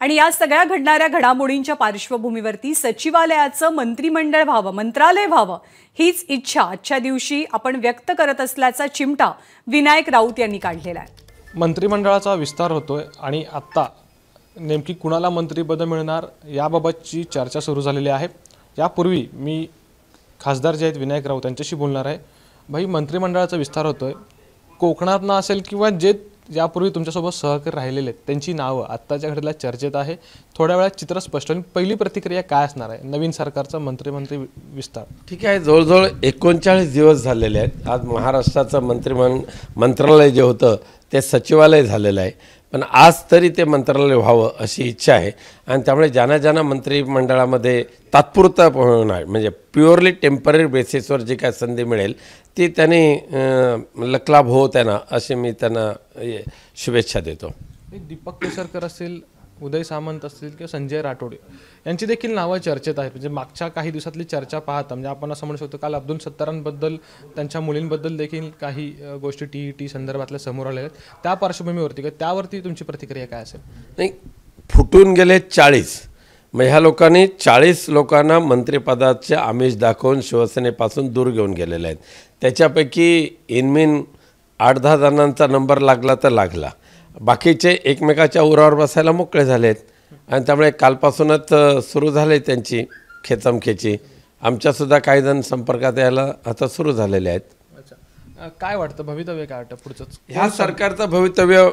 आणि या सगळ्या घडणाऱ्या घडामोडींच्या पार्श्वभूमीवरती सचिवालयाचं मंत्रिमंडळ व्हावं मंत्रालय व्हावं हीच इच्छा आजच्या दिवशी आपण व्यक्त करत असल्याचा चिमटा विनायक राऊत यांनी काढलेला आहे मंत्रिमंडळाचा विस्तार होतोय आणि आत्ता नेमकी कुणाला मंत्रिपद मिळणार याबाबतची चर्चा सुरू झालेली आहे यापूर्वी मी खासदार जे आहेत विनायक राऊत यांच्याशी बोलणार आहे भाई मंत्रिमंडळाचा विस्तार होतोय कोकणातनं असेल किंवा जे यापूर्वी तुमच्यासोबत सहकार्य राहिलेले आहेत त्यांची नावं आत्ताच्या घडीला चर्चेत आहे थोड्या वेळात चित्र स्पष्ट आणि पहिली प्रतिक्रिया काय असणार आहे नवीन सरकारचा मंत्रिमंत्री विस्तार ठीक आहे जवळजवळ एकोणचाळीस दिवस झालेले आहेत आज महाराष्ट्राचं मंत्रिमं मंत्रालय जे होतं ते सचिवालय झालेलं आहे पण आज तरी ते मंत्रालय व्हावं अशी इच्छा आहे आणि त्यामुळे ज्यांना ज्यांना मंत्रिमंडळामध्ये तात्पुरता होणार म्हणजे प्युअरली टेम्पररी बेसिसवर जी काय संधी मिळेल ती त्यांनी लकलाभ हो त्यांना अशी मी त्यांना शुभेच्छा देतो दीपक केसरकर असेल उदय सामंत असतील किंवा संजय राठोड यांची देखील नावं चर्चेत आहेत म्हणजे मागच्या काही दिवसातली चर्चा पाहता म्हणजे आपण असं म्हणू शकतो काल अब्दुल सत्तारांबद्दल त्यांच्या मुलींबद्दल देखील काही गोष्टी टी टी संदर्भातल्या समोर आलेल्या आहेत त्या पार्श्वभूमीवरती का त्यावरती तुमची प्रतिक्रिया काय असेल नाही फुटून गेले चाळीस मग ह्या लोकांनी चाळीस लोकांना मंत्रिपदाचे आमिष दाखवून शिवसेनेपासून दूर घेऊन गेलेले आहेत त्याच्यापैकी इनमिन आठ दहा जणांचा नंबर लागला तर लागला बाकीचे एकमेकाच्या उरावर बसायला मोकळे झालेत आणि त्यामुळे कालपासूनच सुरू झाले त्यांची खेचमखेची आमच्यासुद्धा काही जण संपर्कात यायला आता सुरू झालेले आहेत अच्छा काय वाटतं भवितव्य काय वाटतं पुढचं ह्या सरकारचं भवितव्य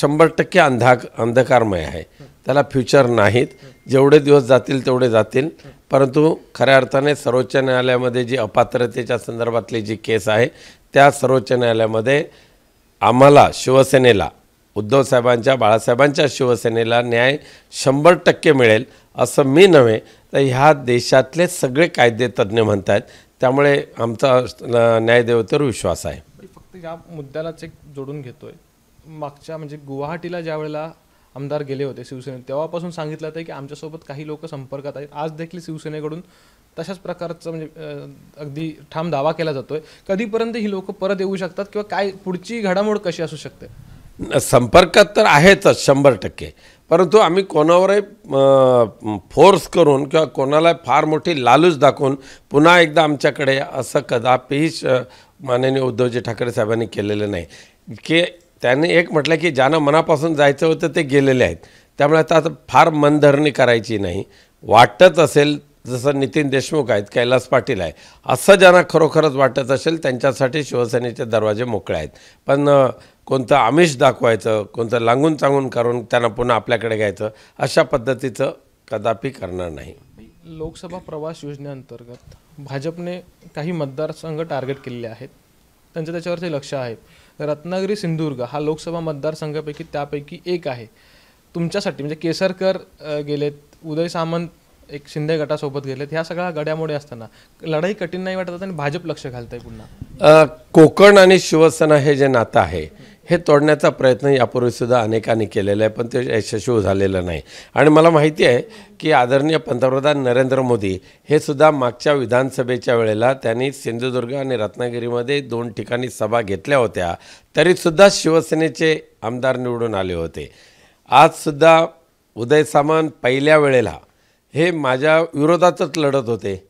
शंभर टक्के अंधा अंधकारमय आहे त्याला फ्युचर नाहीत जेवढे दिवस जातील तेवढे जातील परंतु खऱ्या अर्थाने सर्वोच्च न्यायालयामध्ये जी अपात्रतेच्या संदर्भातली जी केस आहे त्या सर्वोच्च न्यायालयामध्ये आम्हाला शिवसेनेला उद्धव साहेबांच्या बाळासाहेबांच्या शिवसेनेला न्याय शंभर टक्के मिळेल असं मी नव्हे तर ह्या देशातले सगळे तज्ज्ञ म्हणत आहेत त्यामुळे आमचा न्यायदेवतेवर विश्वास आहे फक्त या मुद्द्यालाच एक जोडून घेतोय मागच्या म्हणजे गुवाहाटीला ज्या वेळेला आमदार गेले होते शिवसेनेत तेव्हापासून सांगितलं होतं की आमच्यासोबत काही लोक संपर्कात आहेत आज देखील शिवसेनेकडून तशाच प्रकारचं म्हणजे अगदी ठाम दावा केला जातोय कधीपर्यंत ही लोक परत येऊ शकतात किंवा काय पुढची घडामोड कशी असू शकते संपर्कात तर आहेतच शंभर टक्के परंतु आम्ही कोणावरही फोर्स करून किंवा कोणाला फार मोठी लालूच दाखवून पुन्हा एकदा आमच्याकडे असं कदापिही माननीय उद्धवजी ठाकरे साहेबांनी केलेलं नाही की त्यांनी एक म्हटलं की ज्यांना मनापासून जायचं होतं ते गेलेले आहेत त्यामुळे आता फार मनधरणी करायची नाही वाटत असेल जसं नितीन देशमुख आहेत कैलास पाटील आहे असं ज्यांना खरोखरच वाटत असेल त्यांच्यासाठी शिवसेनेचे दरवाजे मोकळे आहेत पण कोणतं आमिष दाखवायचं कोणतं लागून चांगून करून त्यांना पुन्हा आपल्याकडे घ्यायचं अशा पद्धतीचं कदापि करणार नाही लोकसभा प्रवास योजनेअंतर्गत भाजपने काही मतदारसंघ टार्गेट केलेले आहेत त्यांचं त्याच्यावरती लक्ष आहे रत्नागिरी सिंधुदुर्ग हा लोकसभा मतदारसंघापैकी त्यापैकी एक आहे तुमच्यासाठी म्हणजे केसरकर गेलेत उदय सामंत एक शिंदे गटासोबत गेलेत ह्या सगळ्या गड्यामोडी असताना लढाई कठीण नाही वाटत आणि भाजप लक्ष घालत आहे पुन्हा कोकण आणि शिवसेना हे जे नातं आहे हे तोडण्याचा प्रयत्न यापूर्वीसुद्धा अनेकांनी केलेला आहे पण ते यशस्वी झालेलं नाही आणि मला माहिती आहे की आदरणीय पंतप्रधान नरेंद्र मोदी हे सुद्धा मागच्या विधानसभेच्या वेळेला त्यांनी सिंधुदुर्ग आणि रत्नागिरीमध्ये दोन ठिकाणी सभा घेतल्या होत्या तरीसुद्धा शिवसेनेचे आमदार निवडून आले होते आजसुद्धा उदय सामान पहिल्या वेळेला हे माझ्या विरोधातच लढत होते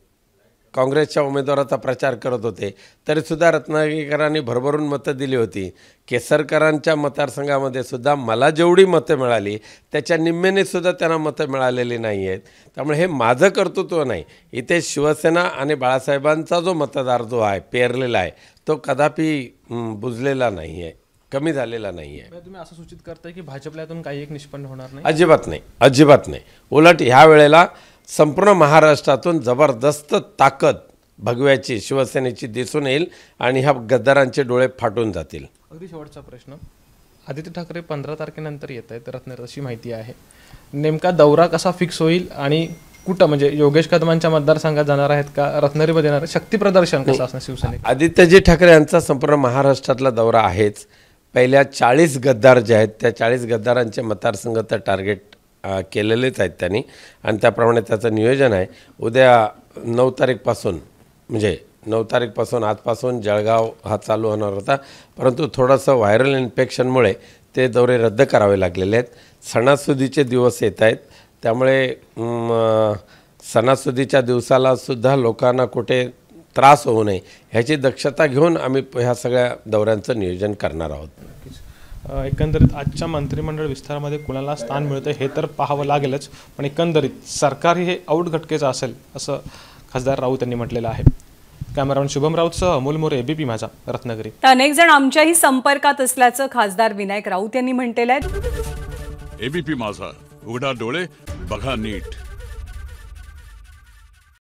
काँग्रेसच्या उमेदवाराचा प्रचार करत होते तरीसुद्धा रत्नागिरीकरांनी भरभरून मतं दिली होती केसरकरांच्या मतदारसंघामध्ये सुद्धा मला जेवढी मतं मिळाली त्याच्या निम्म्याने सुद्धा त्यांना मतं मिळालेली नाही आहेत त्यामुळे हे माझं कर्तृत्व नाही इथे शिवसेना आणि बाळासाहेबांचा जो मतदार जो आहे पेरलेला आहे तो कदापि बुजलेला नाही आहे कमी झालेला नाही आहे म्हणजे तुम्ही असं सूचित करताय की भाजपला काही एक निष्पन्न होणार नाही अजिबात नाही अजिबात नाही उलट ह्या वेळेला संपूर्ण महाराष्ट्रातून जबरदस्त ताकद भगव्याची शिवसेनेची दिसून येईल आणि ह्या गद्दारांचे डोळे फाटून जातील अगदी शेवटचा प्रश्न आदित्य ठाकरे पंधरा तारखेनंतर येत आहेत रत्नर अशी माहिती आहे नेमका दौरा कसा फिक्स होईल आणि कुठं म्हणजे योगेश कदमांच्या मतदारसंघात जाणार आहेत का रत्नागिरीमध्ये येणार प्रदर्शन कसं असणार शिवसेने आदित्यजी ठाकरे यांचा संपूर्ण महाराष्ट्रातला दौरा आहेच पहिल्या चाळीस गद्दार जे आहेत त्या चाळीस गद्दारांचे मतदारसंघ तर टार्गेट केलेलेच आहेत त्यांनी आणि त्याप्रमाणे त्याचं नियोजन आहे उद्या नऊ तारीखपासून म्हणजे नऊ तारीखपासून आजपासून जळगाव हा चालू होणार होता परंतु थोडंसं व्हायरल इन्फेक्शनमुळे ते दौरे रद्द करावे लागलेले आहेत सणासुदीचे दिवस येत आहेत त्यामुळे सणासुदीच्या दिवसालासुद्धा लोकांना कुठे त्रास होऊ नये ह्याची दक्षता घेऊन आम्ही ह्या सगळ्या दौऱ्यांचं नियोजन करणार आहोत एकंदरीत आजच्या मंत्रिमंडळ विस्तारामध्ये कुणाला स्थान मिळतं हे तर पाहावं लागेलच पण एकंदरीत सरकार हे आऊट घटकेचं असेल असं खासदार राऊत यांनी म्हटलेलं आहे कॅमेरामन शुभम राऊत सह अमोल मोरे एबीपी माझा रत्नागिरी अनेक जण आमच्याही संपर्कात असल्याचं खासदार विनायक राऊत यांनी म्हटलेलं आहे एबीपी माझा उघडा डोळे बघा नीट